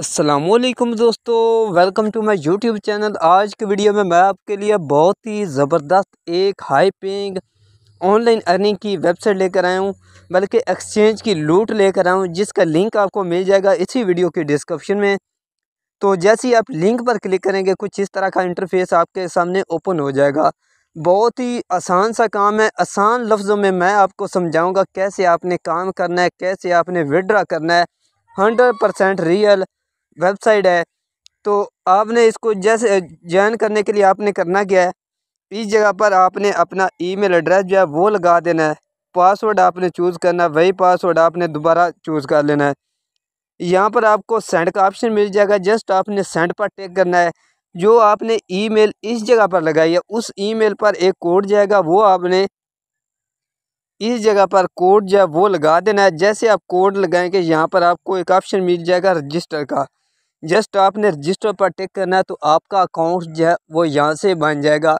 असलकुम दोस्तों welcome to my YouTube channel आज के वीडियो में मैं आपके लिए बहुत ही ज़बरदस्त एक हाई पेंग ऑनलाइन अर्निंग की वेबसाइट लेकर आया हूँ बल्कि एक्सचेंज की लूट लेकर आया हूँ जिसका लिंक आपको मिल जाएगा इसी वीडियो के डिस्क्रिप्शन में तो जैसे ही आप लिंक पर क्लिक करेंगे कुछ इस तरह का इंटरफेस आपके सामने ओपन हो जाएगा बहुत ही आसान सा काम है आसान लफ्ज़ों में मैं आपको समझाऊँगा कैसे आपने काम करना है कैसे आपने विड्रा करना है हंड्रेड परसेंट रियल वेबसाइट है तो आपने इसको जैसे ज्वाइन करने के लिए आपने करना क्या है इस जगह पर आपने अपना ईमेल एड्रेस जो है वो लगा देना है पासवर्ड आपने चूज़ करना है वही पासवर्ड आपने दोबारा चूज़ कर लेना है यहाँ पर आपको सेंड का ऑप्शन मिल जाएगा जस्ट आपने सेंड पर टेक करना है जो आपने ईमेल इस जगह पर लगाई है उस ईमेल पर एक कोड जाएगा वो आपने इस जगह पर कोड जो है वो लगा देना है जैसे आप कोड लगाएंगे यहाँ पर आपको एक ऑप्शन मिल जाएगा रजिस्टर का जस्ट आपने रजिस्टर पर टिक करना है तो आपका अकाउंट जो है वो यहाँ से बन जाएगा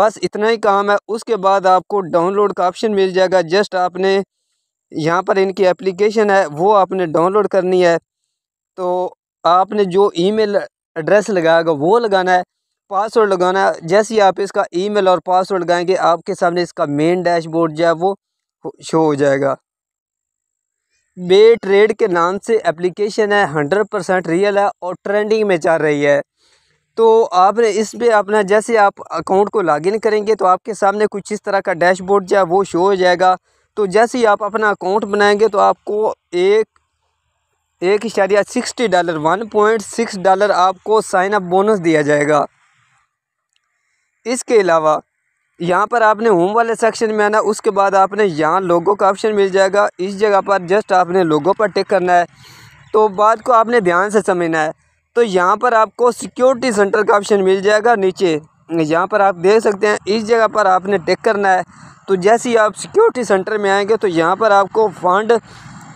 बस इतना ही काम है उसके बाद आपको डाउनलोड का ऑप्शन मिल जाएगा जस्ट आपने यहाँ पर इनकी एप्लीकेशन है वो आपने डाउनलोड करनी है तो आपने जो ईमेल एड्रेस लगाएगा वो लगाना है पासवर्ड लगाना है जैसे ही आप इसका ईमेल और पासवर्ड लगाएंगे आपके सामने इसका मेन डैशबोर्ड जो है वो शो हो जाएगा बे ट्रेड के नाम से एप्लीकेशन है हंड्रेड परसेंट रियल है और ट्रेंडिंग में चल रही है तो आपने इस पर अपना जैसे आप अकाउंट को लॉगिन करेंगे तो आपके सामने कुछ इस तरह का डैशबोर्ड जो है वो शो हो जाएगा तो जैसे ही आप अपना अकाउंट बनाएंगे तो आपको एक एक इशारिया sixty dollar one point six dollar आपको साइन अप बोनस दिया जाएगा इसके अलावा यहाँ पर आपने होम वाले सेक्शन में आना उसके बाद आपने यहाँ लोगों का ऑप्शन मिल जाएगा इस जगह पर जस्ट आपने लोगों पर टिक करना है तो बात को आपने ध्यान से समझना है तो यहाँ पर आपको सिक्योरिटी सेंटर का ऑप्शन मिल जाएगा नीचे यहाँ पर आप देख सकते हैं इस जगह पर आपने टिक करना है तो जैसे ही आप सिक्योरिटी सेंटर में आएंगे तो यहाँ पर आपको फंड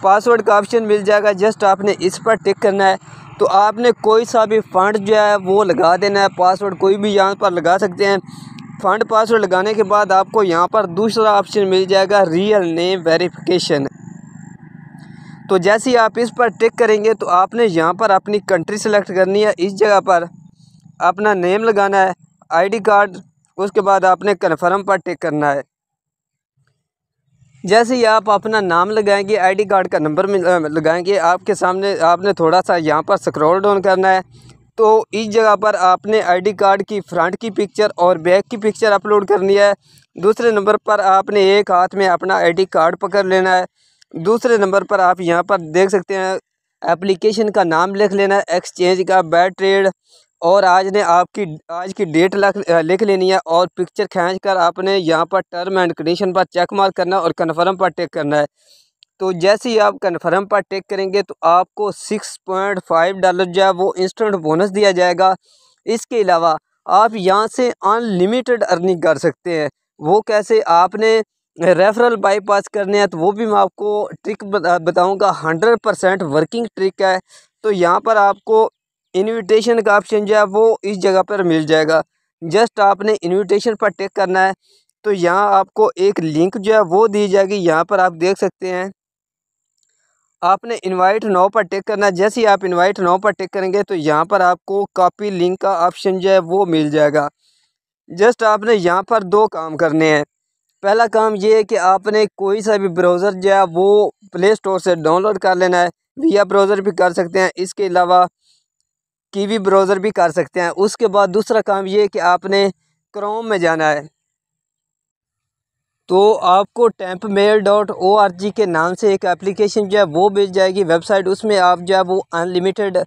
पासवर्ड का ऑप्शन मिल जाएगा जस्ट आपने इस पर टिक करना है तो आपने कोई सा भी फंड जो है वो लगा देना है पासवर्ड कोई भी यहाँ पर लगा सकते हैं फंड पासवर्ड लगाने के बाद आपको यहाँ पर दूसरा ऑप्शन मिल जाएगा रियल नेम वेरिफिकेशन तो जैसे ही आप इस पर टिक करेंगे तो आपने यहाँ पर अपनी कंट्री सेलेक्ट करनी है इस जगह पर अपना नेम लगाना है आईडी कार्ड उसके बाद आपने कन्फर्म पर टिक करना है जैसे ही आप अपना नाम लगाएंगे आईडी कार्ड का नंबर लगाएंगे आपके सामने आपने थोड़ा सा यहाँ पर स्क्रॉल डाउन करना है तो इस जगह पर आपने आईडी कार्ड की फ्रंट की पिक्चर और बैक की पिक्चर अपलोड करनी है दूसरे नंबर पर आपने एक हाथ में अपना आईडी कार्ड पकड़ लेना है दूसरे नंबर पर आप यहाँ पर देख सकते हैं एप्लीकेशन का नाम लिख लेना है एक्सचेंज का बैड ट्रेड और आज ने आपकी आज की डेट लिख लेनी है और पिक्चर खींच कर आपने यहाँ पर टर्म एंड कंडीशन पर चेक मार्क करना और कन्फर्म पर टेक करना है तो जैसे ही आप कन्फर्म पर टेक करेंगे तो आपको सिक्स पॉइंट फाइव डॉलर जो है वो इंस्टेंट बोनस दिया जाएगा इसके अलावा आप यहाँ से अनलिमिटेड अर्निंग कर सकते हैं वो कैसे आपने रेफरल बाईपास करने हैं तो वो भी मैं आपको ट्रिक बताऊंगा हंड्रेड परसेंट वर्किंग ट्रिक है तो यहाँ पर आपको इनविटेशन का ऑप्शन जो है वो इस जगह पर मिल जाएगा जस्ट आपने इनविटेशन पर टेक करना है तो यहाँ आपको एक लिंक जो है वो दी जाएगी यहाँ पर आप देख सकते हैं आपने इनवाइट नाव पर टिक करना है जैसे ही आप इनवाइट नाव पर टिक करेंगे तो यहाँ पर आपको कॉपी लिंक का ऑप्शन जो है वो मिल जाएगा जस्ट आपने यहाँ पर दो काम करने हैं पहला काम ये है कि आपने कोई सा भी ब्राउज़र जो है वो प्ले स्टोर से डाउनलोड कर लेना है वीआ ब्राउज़र भी कर सकते हैं इसके अलावा कीवी ब्राउज़र भी कर सकते हैं उसके बाद दूसरा काम ये है कि आपने क्रोम में जाना है तो आपको temp mail dot O R G के नाम से एक एप्लीकेशन जो है वो मिल जाएगी वेबसाइट उसमें आप जो है वो अनलिमिटेड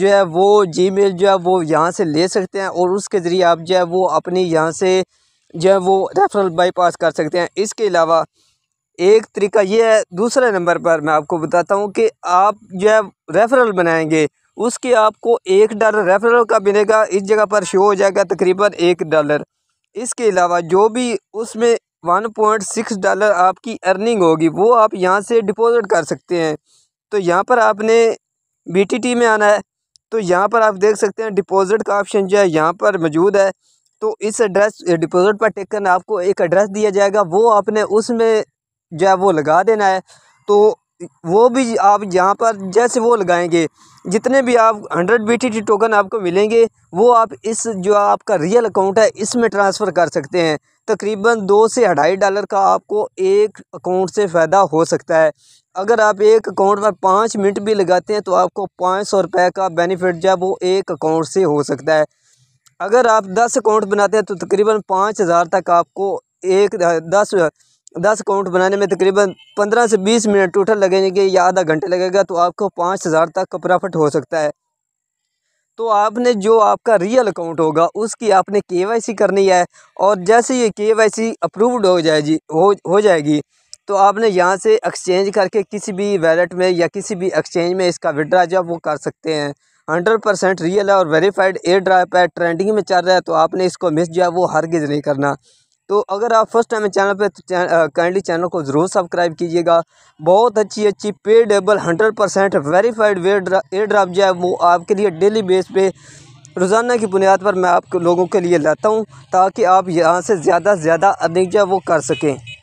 जो है वो जी मेल जो है वो यहाँ से ले सकते हैं और उसके ज़रिए आप जो है वो अपनी यहाँ से जो है वो रेफरल बाईपास कर सकते हैं इसके अलावा एक तरीका ये है दूसरे नंबर पर मैं आपको बताता हूँ कि आप जो है रेफरल बनाएंगे उसके आपको एक डॉलर रेफरल का मिलेगा इस जगह पर शो हो जाएगा तकरीबन एक डॉलर इसके अलावा जो भी उसमें वन पॉइंट सिक्स डॉलर आपकी अर्निंग होगी वो आप यहाँ से डिपॉजिट कर सकते हैं तो यहाँ पर आपने टी में आना है तो यहाँ पर आप देख सकते हैं डिपॉजिट का ऑप्शन जो है यहाँ पर मौजूद है तो इस एड्रेस डिपॉजिट पर टेकन आपको एक एड्रेस दिया जाएगा वो आपने उसमें जो है वो लगा देना है तो वो भी आप यहाँ पर जैसे वो लगाएंगे जितने भी आप हंड्रेड बी टी टोकन आपको मिलेंगे वो आप इस जो आपका रियल अकाउंट है इसमें ट्रांसफ़र कर सकते हैं तकरीबन दो से अढ़ाई डॉलर का आपको एक अकाउंट से फ़ायदा हो सकता है अगर आप एक अकाउंट पर पाँच मिनट भी लगाते हैं तो आपको पाँच सौ रुपये का बेनिफिट जब वो एक अकाउंट से हो सकता है अगर आप दस अकाउंट बनाते हैं तो तकरीबन पाँच हज़ार तक आपको एक दस दस अकाउंट बनाने में तकरीबन पंद्रह से बीस मिनट टोटल लगेंगे या आधा घंटे लगेगा तो आपको पाँच हज़ार तक का प्रॉफिट हो सकता है तो आपने जो आपका रियल अकाउंट होगा उसकी आपने केवाईसी करनी है और जैसे ये केवाईसी अप्रूव्ड हो जाएगी हो हो जाएगी तो आपने यहाँ से एक्सचेंज करके किसी भी वैलेट में या किसी भी एक्सचेंज में इसका विड्रा जो वो कर सकते हैं हंड्रेड परसेंट रियल है और वेरीफाइड एयर ड्राइप है ट्रेंडिंग में चल रहा है तो आपने इसको मिस जो है वो हरगिज़ नहीं करना तो अगर आप फर्स्ट टाइम चैनल पे तो काइंडली चैनल को ज़रूर सब्सक्राइब कीजिएगा बहुत अच्छी अच्छी payable hundred percent verified airdrop जो है वो आपके लिए डेली बेस पे रोज़ाना की बुनियाद पर मैं आप लोगों के लिए लाता हूँ ताकि आप यहाँ से ज़्यादा से ज़्यादा अधिक जो है वो कर सकें